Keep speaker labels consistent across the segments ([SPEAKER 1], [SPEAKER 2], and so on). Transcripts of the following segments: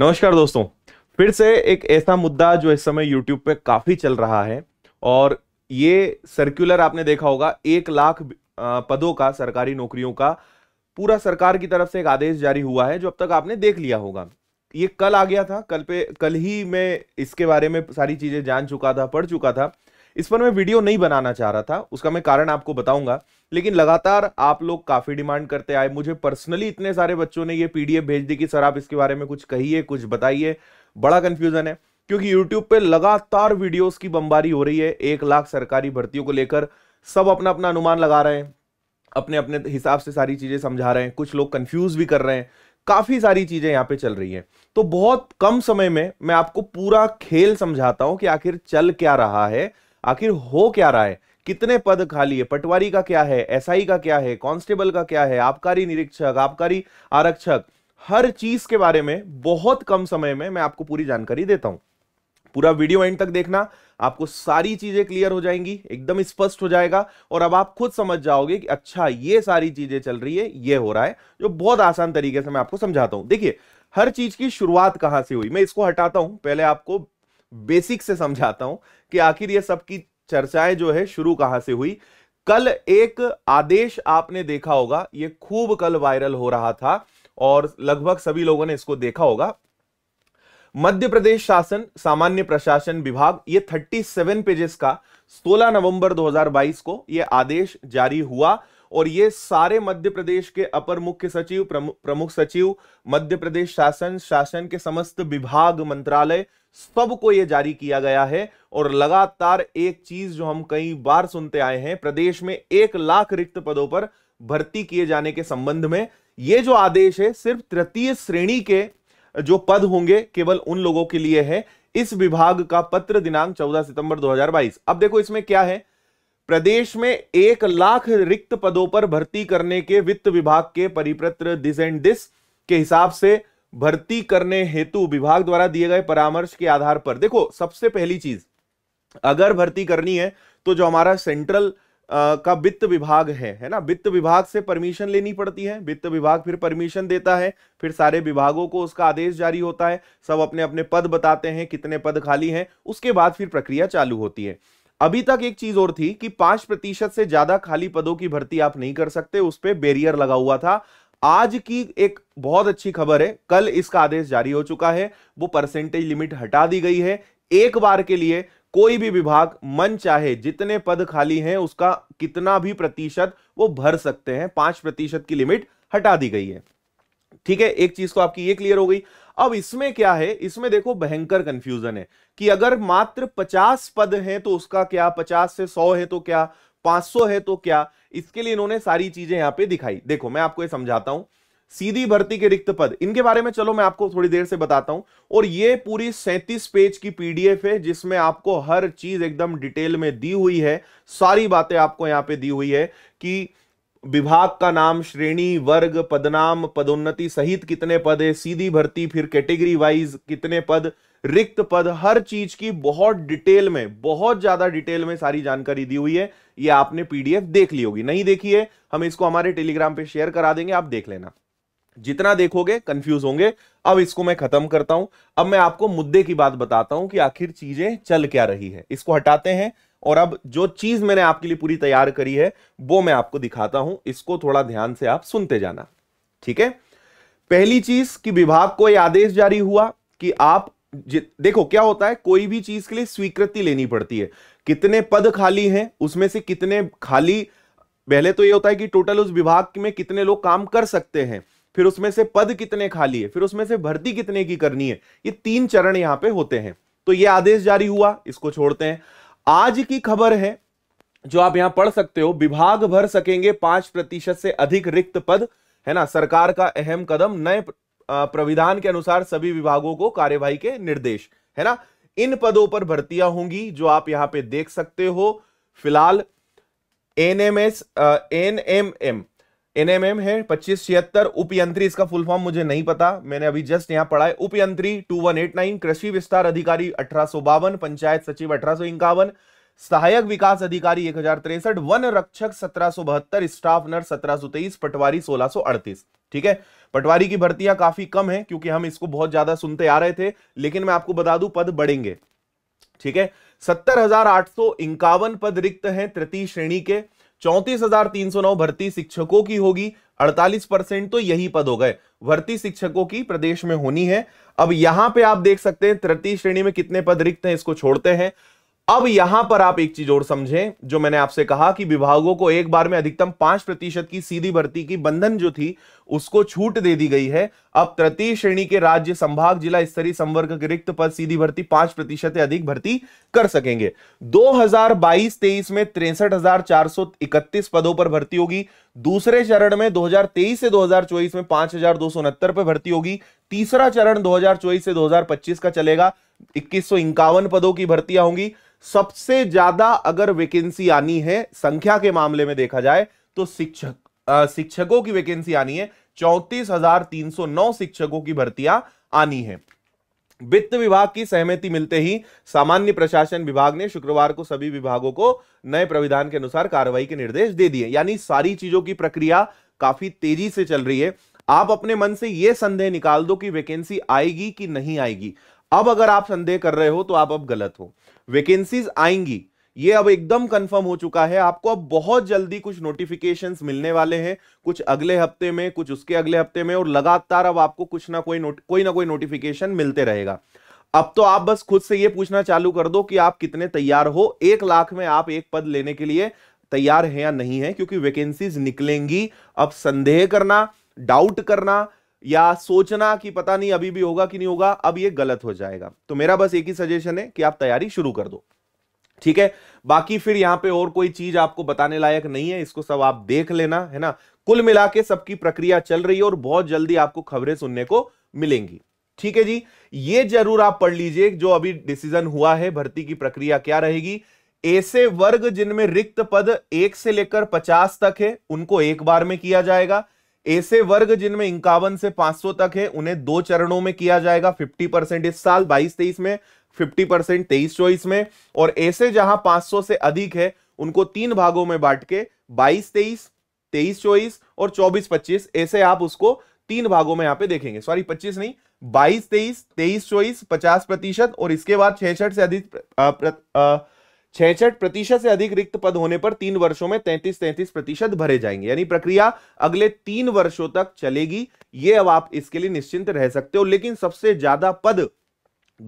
[SPEAKER 1] नमस्कार दोस्तों फिर से एक ऐसा मुद्दा जो इस समय यूट्यूब पे काफी चल रहा है और ये सर्कुलर आपने देखा होगा एक लाख पदों का सरकारी नौकरियों का पूरा सरकार की तरफ से एक आदेश जारी हुआ है जो अब तक आपने देख लिया होगा ये कल आ गया था कल पे कल ही मैं इसके बारे में सारी चीजें जान चुका था पढ़ चुका था इस पर मैं वीडियो नहीं बनाना चाह रहा था उसका मैं कारण आपको बताऊंगा लेकिन लगातार आप लोग काफ़ी डिमांड करते आए मुझे पर्सनली इतने सारे बच्चों ने ये पीडीएफ भेज दी कि सर आप इसके बारे में कुछ कहिए कुछ बताइए बड़ा कंफ्यूजन है क्योंकि यूट्यूब पे लगातार वीडियोस की बमबारी हो रही है एक लाख सरकारी भर्तियों को लेकर सब अपना अपना अनुमान लगा रहे हैं अपने अपने हिसाब से सारी चीज़ें समझा रहे हैं कुछ लोग कंफ्यूज भी कर रहे हैं काफ़ी सारी चीज़ें यहाँ पे चल रही हैं तो बहुत कम समय में मैं आपको पूरा खेल समझाता हूं कि आखिर चल क्या रहा है आखिर हो क्या रहा है कितने पद खाली है पटवारी का क्या है एसआई का क्या है कांस्टेबल का क्या है आबकारी निरीक्षक आबकारी आरक्षक हर चीज के बारे में बहुत कम समय में मैं आपको पूरी जानकारी देता हूं पूरा वीडियो एंड तक देखना आपको सारी चीजें क्लियर हो जाएंगी एकदम स्पष्ट हो जाएगा और अब आप खुद समझ जाओगे कि अच्छा ये सारी चीजें चल रही है ये हो रहा है जो बहुत आसान तरीके से मैं आपको समझाता हूं देखिए हर चीज की शुरुआत कहां से हुई मैं इसको हटाता हूं पहले आपको बेसिक से समझाता हूं कि आखिर ये सबकी चर्चाएं जो है शुरू कहां से हुई कल एक आदेश आपने देखा होगा ये खूब कल वायरल हो रहा था और लगभग सभी लोगों ने इसको देखा होगा मध्य प्रदेश शासन सामान्य प्रशासन विभाग ये 37 पेजेस का 16 नवंबर 2022 को यह आदेश जारी हुआ और ये सारे मध्य प्रदेश के अपर मुख्य सचिव प्रमुख सचिव मध्य प्रदेश शासन शासन के समस्त विभाग मंत्रालय सबको ये जारी किया गया है और लगातार एक चीज जो हम कई बार सुनते आए हैं प्रदेश में एक लाख रिक्त पदों पर भर्ती किए जाने के संबंध में ये जो आदेश है सिर्फ तृतीय श्रेणी के जो पद होंगे केवल उन लोगों के लिए है इस विभाग का पत्र दिनांक 14 सितंबर 2022 अब देखो इसमें क्या है प्रदेश में एक लाख रिक्त पदों पर भर्ती करने के वित्त विभाग के परिपत्र दिस एंड दिस के हिसाब से भर्ती करने हेतु विभाग द्वारा दिए गए परामर्श के आधार पर देखो सबसे पहली चीज अगर भर्ती करनी है तो जो हमारा सेंट्रल का वित्त विभाग है है ना वित्त विभाग से परमिशन लेनी पड़ती है वित्त विभाग फिर परमिशन देता है फिर सारे विभागों को उसका आदेश जारी होता है सब अपने अपने पद बताते हैं कितने पद खाली हैं उसके बाद फिर प्रक्रिया चालू होती है अभी तक एक चीज और थी कि पांच प्रतिशत से ज्यादा खाली पदों की भर्ती आप नहीं कर सकते उस पर बैरियर लगा हुआ था आज की एक बहुत अच्छी खबर है कल इसका आदेश जारी हो चुका है वो परसेंटेज लिमिट हटा दी गई है एक बार के लिए कोई भी विभाग मन चाहे जितने पद खाली हैं उसका कितना भी प्रतिशत वो भर सकते हैं पांच प्रतिशत की लिमिट हटा दी गई है ठीक है एक चीज को आपकी ये क्लियर हो गई अब इसमें क्या है इसमें देखो भयंकर कंफ्यूजन है कि अगर मात्र 50 पद हैं तो उसका क्या 50 से 100 है तो क्या 500 है तो क्या इसके लिए इन्होंने सारी चीजें यहां पे दिखाई देखो मैं आपको ये समझाता हूं सीधी भर्ती के रिक्त पद इनके बारे में चलो मैं आपको थोड़ी देर से बताता हूं और ये पूरी सैंतीस पेज की पीडीएफ है जिसमें आपको हर चीज एकदम डिटेल में दी हुई है सारी बातें आपको यहां पर दी हुई है कि विभाग का नाम श्रेणी वर्ग पदनाम पदोन्नति सहित कितने पद है सीधी भर्ती फिर कैटेगरी वाइज कितने पद रिक्त पद हर चीज की बहुत डिटेल में बहुत ज्यादा डिटेल में सारी जानकारी दी हुई है ये आपने पीडीएफ देख ली होगी नहीं देखी है हम इसको हमारे टेलीग्राम पे शेयर करा देंगे आप देख लेना जितना देखोगे कंफ्यूज होंगे अब इसको मैं खत्म करता हूं अब मैं आपको मुद्दे की बात बताता हूं कि आखिर चीजें चल क्या रही है इसको हटाते हैं और अब जो चीज मैंने आपके लिए पूरी तैयार करी है वो मैं आपको दिखाता हूं इसको थोड़ा ध्यान से आप सुनते जाना ठीक है पहली चीज कि विभाग को यह आदेश जारी हुआ कि आप देखो क्या होता है कोई भी चीज के लिए स्वीकृति लेनी पड़ती है कितने पद खाली हैं उसमें से कितने खाली पहले तो ये होता है कि टोटल उस विभाग में कितने लोग काम कर सकते हैं फिर उसमें से पद कितने खाली है फिर उसमें से भर्ती कितने की करनी है ये तीन चरण यहां पे होते हैं तो ये आदेश जारी हुआ इसको छोड़ते हैं आज की खबर है जो आप यहां पढ़ सकते हो विभाग भर सकेंगे पांच प्रतिशत से अधिक रिक्त पद है ना सरकार का अहम कदम नए प्रविधान के अनुसार सभी विभागों को कार्यवाही के निर्देश है ना इन पदों पर भर्तियां होंगी जो आप यहां पे देख सकते हो फिलहाल एनएमएस एनएमएम एनएमएम है पच्चीस छिहत्तर उपयंत्री इसका फुल फॉर्म मुझे नहीं पता मैंने अभी जस्ट यहाँ पढ़ा है उपयंत्री टू वन एट नाइन कृषि विस्तार अधिकारी अठारह पंचायत सचिव अठारह सहायक विकास अधिकारी एक हजार तिरसठ वन रक्षक सत्रह सौ बहत्तर स्टाफ नर्स सत्रह सौ तेईस पटवारी सोलह सौ अड़तीस ठीक है पटवारी की भर्तियां काफी कम है क्योंकि हम इसको बहुत ज्यादा सुनते आ रहे थे लेकिन मैं आपको बता दूं पद बढ़ेंगे ठीक है सत्तर हजार आठ सौ इक्यावन पद रिक्त हैं तृतीय श्रेणी के चौंतीस हजार तीन सौ नौ भर्ती शिक्षकों की होगी अड़तालीस परसेंट तो यही पद हो गए भर्ती शिक्षकों की प्रदेश में होनी है अब यहां पे आप देख सकते हैं तृतीय श्रेणी में कितने पद रिक्त हैं इसको छोड़ते हैं अब यहां पर आप एक चीज और समझें जो मैंने आपसे कहा कि विभागों को एक बार में अधिकतम पांच प्रतिशत की सीधी भर्ती की बंधन जो थी उसको छूट दे दी गई है अब तृतीय श्रेणी के राज्य संभाग जिला स्तरीय संवर्ग के रिक्त पद सीधी भर्ती पांच प्रतिशत अधिक भर्ती कर सकेंगे 2022-23 में तिरसठ पदों पर भर्ती होगी दूसरे चरण में 2023 से 2024 में पांच पर भर्ती होगी तीसरा चरण 2024 से 2025 का चलेगा इक्कीस पदों की भर्तियां होंगी सबसे ज्यादा अगर वैकेंसी आनी है संख्या के मामले में देखा जाए तो शिक्षक शिक्षकों की वैकेंसी आनी है चौंतीस हजार तीन सौ नौ शिक्षकों की भर्तियां आनी है वित्त विभाग की सहमति मिलते ही सामान्य प्रशासन विभाग ने शुक्रवार को सभी विभागों को नए प्रविधान के अनुसार कार्रवाई के निर्देश दे दिए यानी सारी चीजों की प्रक्रिया काफी तेजी से चल रही है आप अपने मन से यह संदेह निकाल दो कि वैकेंसी आएगी कि नहीं आएगी अब अगर आप संदेह कर रहे हो तो आप अब गलत हो वैकेंसीज आएंगी ये अब एकदम कंफर्म हो चुका है आपको अब बहुत जल्दी कुछ नोटिफिकेशंस मिलने वाले हैं कुछ अगले हफ्ते में कुछ उसके अगले हफ्ते में और लगातार अब आपको कुछ ना कोई नोट कोई ना कोई नोटिफिकेशन मिलते रहेगा अब तो आप बस खुद से ये पूछना चालू कर दो कि आप कितने तैयार हो एक लाख में आप एक पद लेने के लिए तैयार है या नहीं है क्योंकि वैकेंसीज निकलेंगी अब संदेह करना डाउट करना या सोचना कि पता नहीं अभी भी होगा कि नहीं होगा अब ये गलत हो जाएगा तो मेरा बस एक ही सजेशन है कि आप तैयारी शुरू कर दो ठीक है बाकी फिर यहां पे और कोई चीज आपको बताने लायक नहीं है इसको सब आप देख लेना है ना कुल मिला के सबकी प्रक्रिया चल रही है और बहुत जल्दी आपको खबरें सुनने को मिलेंगी ठीक है जी ये जरूर आप पढ़ लीजिए जो अभी डिसीजन हुआ है भर्ती की प्रक्रिया क्या रहेगी ऐसे वर्ग जिनमें रिक्त पद एक से लेकर पचास तक है उनको एक बार में किया जाएगा ऐसे वर्ग जिनमें इंकावन से 500 तक है उन्हें दो चरणों में किया जाएगा 50 परसेंट इस साल 22 तेईस में 50 परसेंट तेईस चौबीस में और ऐसे जहां 500 से अधिक है उनको तीन भागों में बांट के 22 तेईस तेईस चौबीस और 24 25 ऐसे आप उसको तीन भागों में यहां पे देखेंगे सॉरी 25 नहीं 22 तेईस तेईस चौबीस 50 प्रतिशत और इसके बाद छह से अधिक छठ प्रतिशत से अधिक रिक्त पद होने पर तीन वर्षों में तैंतीस तैंतीस प्रतिशत भरे जाएंगे यानी प्रक्रिया अगले तीन वर्षों तक चलेगी ये अब आप इसके लिए निश्चिंत रह सकते हो लेकिन सबसे ज्यादा पद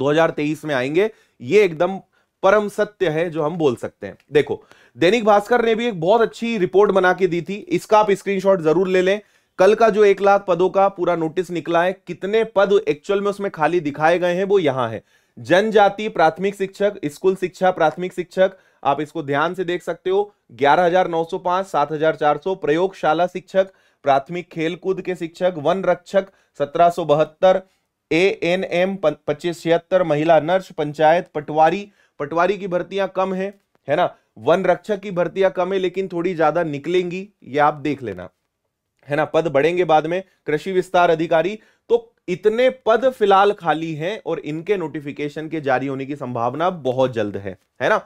[SPEAKER 1] 2023 में आएंगे ये एकदम परम सत्य है जो हम बोल सकते हैं देखो दैनिक भास्कर ने भी एक बहुत अच्छी रिपोर्ट बना के दी थी इसका आप स्क्रीन जरूर ले लें कल का जो एक लाख पदों का पूरा नोटिस निकला है कितने पद एक्चुअल में उसमें खाली दिखाए गए हैं वो यहां है जनजाति प्राथमिक शिक्षक स्कूल शिक्षा प्राथमिक शिक्षक आप इसको ध्यान से देख सकते हो 11,905, 7,400 प्रयोगशाला शिक्षक प्राथमिक खेलकूद के शिक्षक वन रक्षक सत्रह बहत्तर ए एन एम पच्चीस छिहत्तर महिला नर्स पंचायत पटवारी पटवारी की भर्तियां कम है है ना वन रक्षक की भर्तियां कम है लेकिन थोड़ी ज्यादा निकलेंगी ये आप देख लेना है ना पद बढ़ेंगे बाद में कृषि विस्तार अधिकारी तो इतने पद फिलहाल खाली हैं और इनके नोटिफिकेशन के जारी होने की संभावना बहुत जल्द है है ना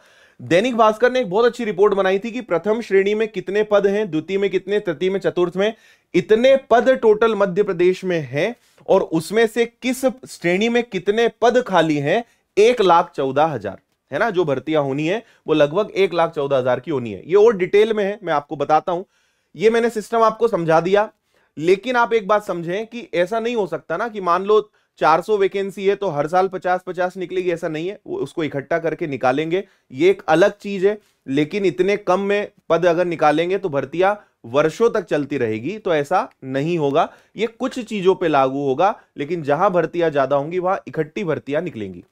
[SPEAKER 1] दैनिक भास्कर ने एक बहुत अच्छी रिपोर्ट बनाई थी कि प्रथम श्रेणी में कितने पद हैं द्वितीय में कितने तृतीय में चतुर्थ में इतने पद टोटल मध्य प्रदेश में है और उसमें से किस श्रेणी में कितने पद खाली हैं एक लाख चौदह हजार है ना जो भर्तियां होनी है वो लगभग एक लाख चौदह हजार की होनी है ये और डिटेल में है मैं आपको बताता हूं ये मैंने सिस्टम आपको समझा दिया लेकिन आप एक बात समझें कि ऐसा नहीं हो सकता ना कि मान लो 400 वैकेंसी है तो हर साल 50-50 निकलेगी ऐसा नहीं है वो उसको इकट्ठा करके निकालेंगे ये एक अलग चीज है लेकिन इतने कम में पद अगर निकालेंगे तो भर्तियां वर्षों तक चलती रहेगी तो ऐसा नहीं होगा ये कुछ चीजों पे लागू होगा लेकिन जहां भर्तियां ज्यादा होंगी वहां इकट्ठी भर्तियां निकलेंगी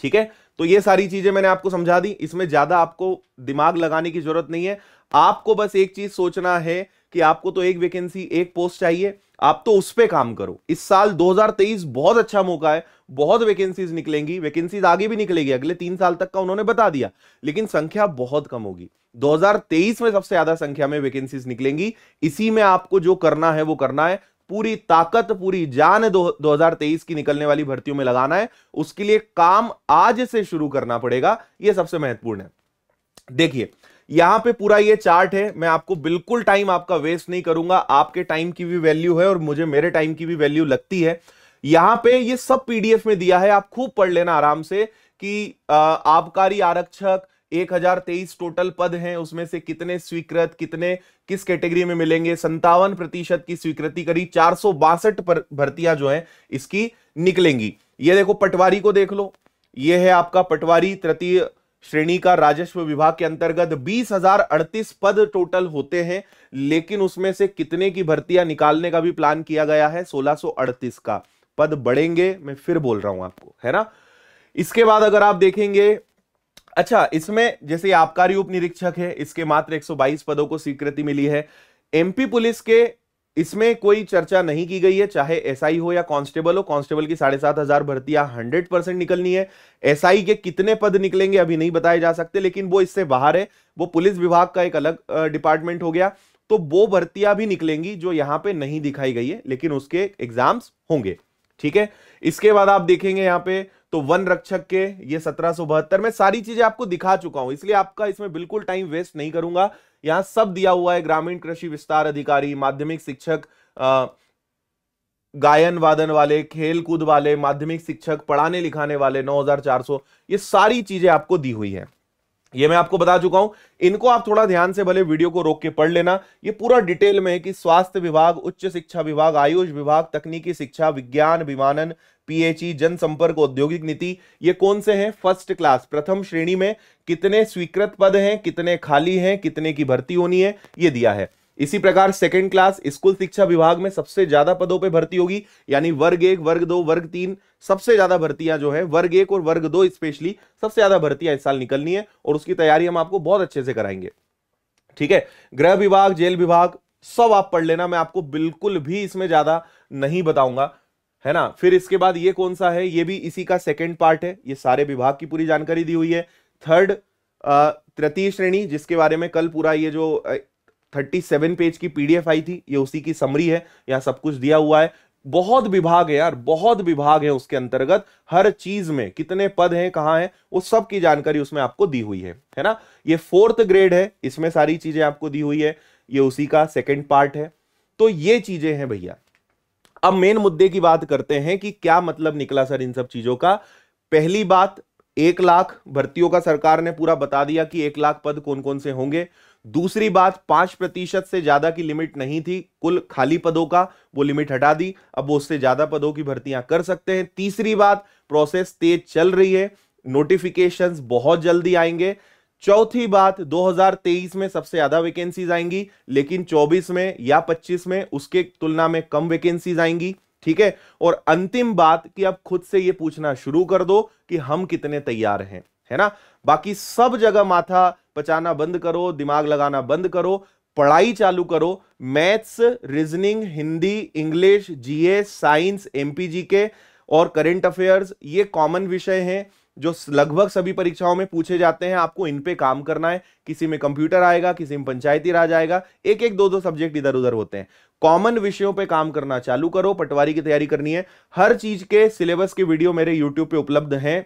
[SPEAKER 1] ठीक है तो ये सारी चीजें मैंने आपको समझा दी इसमें ज्यादा आपको दिमाग लगाने की जरूरत नहीं है आपको बस एक चीज सोचना है कि आपको तो एक वैकेंसी एक पोस्ट चाहिए आप तो उस पर काम करो इस साल 2023 बहुत अच्छा मौका है बहुत वैकेंसीज निकलेंगी वैकेंसीज आगे भी निकलेगी अगले तीन साल तक का उन्होंने बता दिया लेकिन संख्या बहुत कम होगी 2023 में सबसे ज्यादा संख्या में वैकेंसीज निकलेंगी इसी में आपको जो करना है वो करना है पूरी ताकत पूरी जान दो 2023 की निकलने वाली भर्तियों में लगाना है उसके लिए काम आज से शुरू करना पड़ेगा यह सबसे महत्वपूर्ण है देखिए यहां पे पूरा ये चार्ट है मैं आपको बिल्कुल टाइम आपका वेस्ट नहीं करूंगा आपके टाइम की भी वैल्यू है और मुझे मेरे टाइम की भी वैल्यू लगती है यहां पे ये सब पीडीएफ में दिया है आप खूब पढ़ लेना आराम से कि आबकारी आरक्षक तेईस टोटल पद हैं उसमें से कितने स्वीकृत कितने किस कैटेगरी में मिलेंगे संतावन प्रतिशत की स्वीकृति करीब चार भर्तियां जो है इसकी निकलेंगी ये देखो पटवारी को देख लो ये है आपका पटवारी तृतीय श्रेणी का राजस्व विभाग के अंतर्गत बीस हजार अड़तीस पद टोटल होते हैं लेकिन उसमें से कितने की भर्तियां निकालने का भी प्लान किया गया है 1638 का पद बढ़ेंगे मैं फिर बोल रहा हूं आपको है ना इसके बाद अगर आप देखेंगे अच्छा इसमें जैसे आबकारी उप निरीक्षक है इसके मात्र 122 पदों को स्वीकृति मिली है एमपी पुलिस के इसमें कोई चर्चा नहीं की गई है चाहे एसआई हो या कांस्टेबल हो कांस्टेबल की साढ़े सात हजार भर्तियां हंड्रेड परसेंट निकलनी है एसआई के कितने पद निकलेंगे अभी नहीं बताए जा सकते लेकिन वो इससे बाहर है वो पुलिस विभाग का एक अलग डिपार्टमेंट हो गया तो वो भर्तियां भी निकलेंगी जो यहां पे नहीं दिखाई गई है लेकिन उसके एग्जाम्स होंगे ठीक है इसके बाद आप देखेंगे यहां पे तो वन रक्षक के ये सत्रह बहत्तर में सारी चीजें आपको दिखा चुका हूं इसलिए आपका इसमें बिल्कुल टाइम वेस्ट नहीं करूंगा यहां सब दिया हुआ है ग्रामीण कृषि विस्तार अधिकारी माध्यमिक शिक्षक गायन वादन वाले खेल कूद वाले माध्यमिक शिक्षक पढ़ाने लिखाने वाले नौ ये सारी चीजें आपको दी हुई है ये मैं आपको बता चुका हूं इनको आप थोड़ा ध्यान से भले वीडियो को रोक के पढ़ लेना ये पूरा डिटेल में है कि स्वास्थ्य विभाग उच्च शिक्षा विभाग आयुष विभाग तकनीकी शिक्षा विज्ञान विमानन पीएचई जनसंपर्क औद्योगिक नीति ये कौन से हैं फर्स्ट क्लास प्रथम श्रेणी में कितने स्वीकृत पद हैं कितने खाली हैं कितने की भर्ती होनी है ये दिया है इसी प्रकार सेकेंड क्लास स्कूल शिक्षा विभाग में सबसे ज्यादा पदों पे भर्ती होगी यानी वर्ग एक वर्ग दो वर्ग तीन सबसे ज्यादा भर्तियां जो है वर्ग एक और वर्ग दो स्पेशली सबसे ज्यादा भर्तियां इस साल निकलनी है और उसकी तैयारी हम आपको बहुत अच्छे से कराएंगे ठीक है गृह विभाग जेल विभाग सब आप पढ़ लेना मैं आपको बिल्कुल भी इसमें ज्यादा नहीं बताऊंगा है ना फिर इसके बाद ये कौन सा है ये भी इसी का सेकेंड पार्ट है ये सारे विभाग की पूरी जानकारी दी हुई है थर्ड तृतीय श्रेणी जिसके बारे में कल पूरा ये जो 37 पेज की पीडीएफ आई थी ये उसी की समरी है यहाँ सब कुछ दिया हुआ है बहुत विभाग है यार बहुत विभाग है उसके अंतर्गत हर चीज में कितने पद हैं कहाँ हैं वो सब की जानकारी उसमें आपको दी हुई है है ना ये फोर्थ ग्रेड है इसमें सारी चीजें आपको दी हुई है ये उसी का सेकंड पार्ट है तो ये चीजें हैं भैया अब मेन मुद्दे की बात करते हैं कि क्या मतलब निकला सर इन सब चीजों का पहली बात एक लाख भर्तियों का सरकार ने पूरा बता दिया कि एक लाख पद कौन कौन से होंगे दूसरी बात पांच प्रतिशत से ज्यादा की लिमिट नहीं थी कुल खाली पदों का वो लिमिट हटा दी अब वो उससे ज्यादा पदों की भर्तियां कर सकते हैं तीसरी बात प्रोसेस तेज चल रही है नोटिफिकेशंस बहुत जल्दी आएंगे चौथी बात 2023 में सबसे ज्यादा वैकेंसीज आएंगी लेकिन 24 में या 25 में उसके तुलना में कम वैकेंसीज आएंगी ठीक है और अंतिम बात कि आप खुद से ये पूछना शुरू कर दो कि हम कितने तैयार हैं है ना बाकी सब जगह माथा पचाना बंद करो दिमाग लगाना बंद करो पढ़ाई चालू करो maths reasoning Hindi English GS science MPG के और करेंट अफेयर्स ये कॉमन विषय हैं जो लगभग सभी परीक्षाओं में पूछे जाते हैं आपको इन पे काम करना है किसी में कंप्यूटर आएगा किसी में पंचायती राज आएगा एक एक दो दो सब्जेक्ट इधर उधर होते हैं कॉमन विषयों पे काम करना चालू करो पटवारी की तैयारी करनी है हर चीज के सिलेबस के वीडियो मेरे यूट्यूब पे उपलब्ध हैं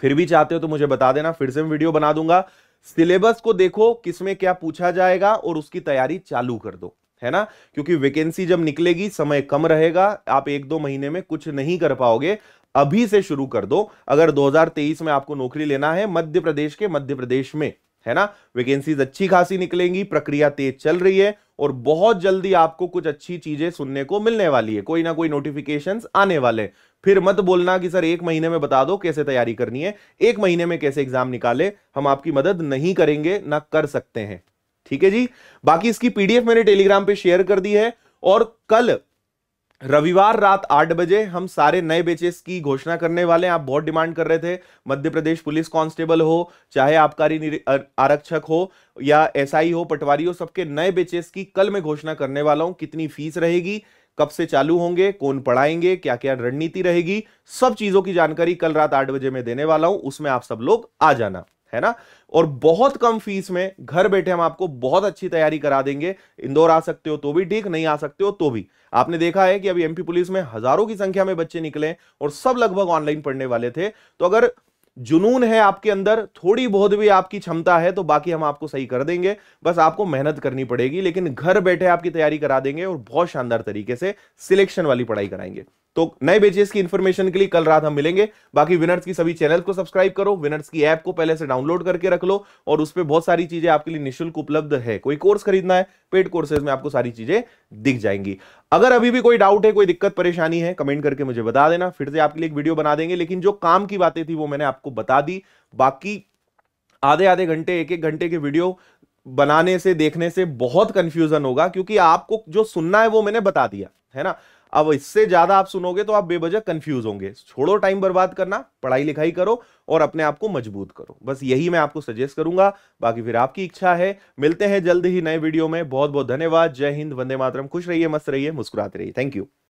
[SPEAKER 1] फिर भी चाहते हो तो मुझे बता देना फिर से मैं वीडियो बना दूंगा सिलेबस को देखो किसमें क्या पूछा जाएगा और उसकी तैयारी चालू कर दो है ना क्योंकि वैकेंसी जब निकलेगी समय कम रहेगा आप एक दो महीने में कुछ नहीं कर पाओगे अभी से शुरू कर दो अगर 2023 में आपको नौकरी लेना है मध्य प्रदेश के मध्य प्रदेश में है ना वैकेंसीज अच्छी खासी निकलेंगी प्रक्रिया तेज चल रही है और बहुत जल्दी आपको कुछ अच्छी चीजें सुनने को मिलने वाली है कोई ना कोई नोटिफिकेशन आने वाले फिर मत बोलना कि सर एक महीने में बता दो कैसे तैयारी करनी है एक महीने में कैसे एग्जाम निकाले हम आपकी मदद नहीं करेंगे ना कर सकते हैं ठीक है जी बाकी इसकी पीडीएफ मैंने टेलीग्राम पे शेयर कर दी है और कल रविवार रात आठ बजे हम सारे नए बेचेस की घोषणा करने वाले हैं आप बहुत डिमांड कर रहे थे मध्य प्रदेश पुलिस कांस्टेबल हो चाहे आबकारी आरक्षक हो या एसआई हो पटवारी हो सबके नए बेचेस की कल मैं घोषणा करने वाला हूं कितनी फीस रहेगी कब से चालू होंगे कौन पढ़ाएंगे क्या क्या रणनीति रहेगी सब चीजों की जानकारी कल रात आठ बजे में देने वाला हूं उसमें आप सब लोग आ जाना है ना और बहुत कम फीस में घर बैठे हम आपको बहुत अच्छी तैयारी करा देंगे इंदौर आ सकते हो तो भी ठीक नहीं आ सकते हो तो भी आपने देखा है कि अभी एमपी पुलिस में हजारों की संख्या में बच्चे निकले और सब लगभग ऑनलाइन पढ़ने वाले थे तो अगर जुनून है आपके अंदर थोड़ी बहुत भी आपकी क्षमता है तो बाकी हम आपको सही कर देंगे बस आपको मेहनत करनी पड़ेगी लेकिन घर बैठे आपकी तैयारी करा देंगे और बहुत शानदार तरीके से सिलेक्शन वाली पढ़ाई कराएंगे तो नए बेचेस की इंफॉर्मेशन के लिए कल रात हम मिलेंगे बाकी विनर्स की सभी चैनल को सब्सक्राइब करो विनर्स की ऐप को पहले से डाउनलोड करके रख लो और उस पर बहुत सारी चीजें आपके लिए निःशुल्क उपलब्ध है कोई कोर्स खरीदना है पेड कोर्सेज में आपको सारी चीजें दिख जाएंगी अगर अभी भी कोई डाउट है कोई दिक्कत परेशानी है कमेंट करके मुझे बता देना फिर से आपके लिए एक वीडियो बना देंगे लेकिन जो काम की बातें थी वो मैंने आपको बता दी बाकी आधे आधे घंटे एक एक घंटे के वीडियो बनाने से देखने से बहुत कंफ्यूजन होगा क्योंकि आपको जो सुनना है वो मैंने बता दिया है ना अब इससे ज्यादा आप सुनोगे तो आप बेबजह कंफ्यूज होंगे छोड़ो टाइम बर्बाद करना पढ़ाई लिखाई करो और अपने आप को मजबूत करो बस यही मैं आपको सजेस्ट करूंगा बाकी फिर आपकी इच्छा है मिलते हैं जल्द ही नए वीडियो में बहुत बहुत धन्यवाद जय हिंद वंदे मातरम खुश रहिए मस्त रहिए मुस्कुराते रहिए थैंक यू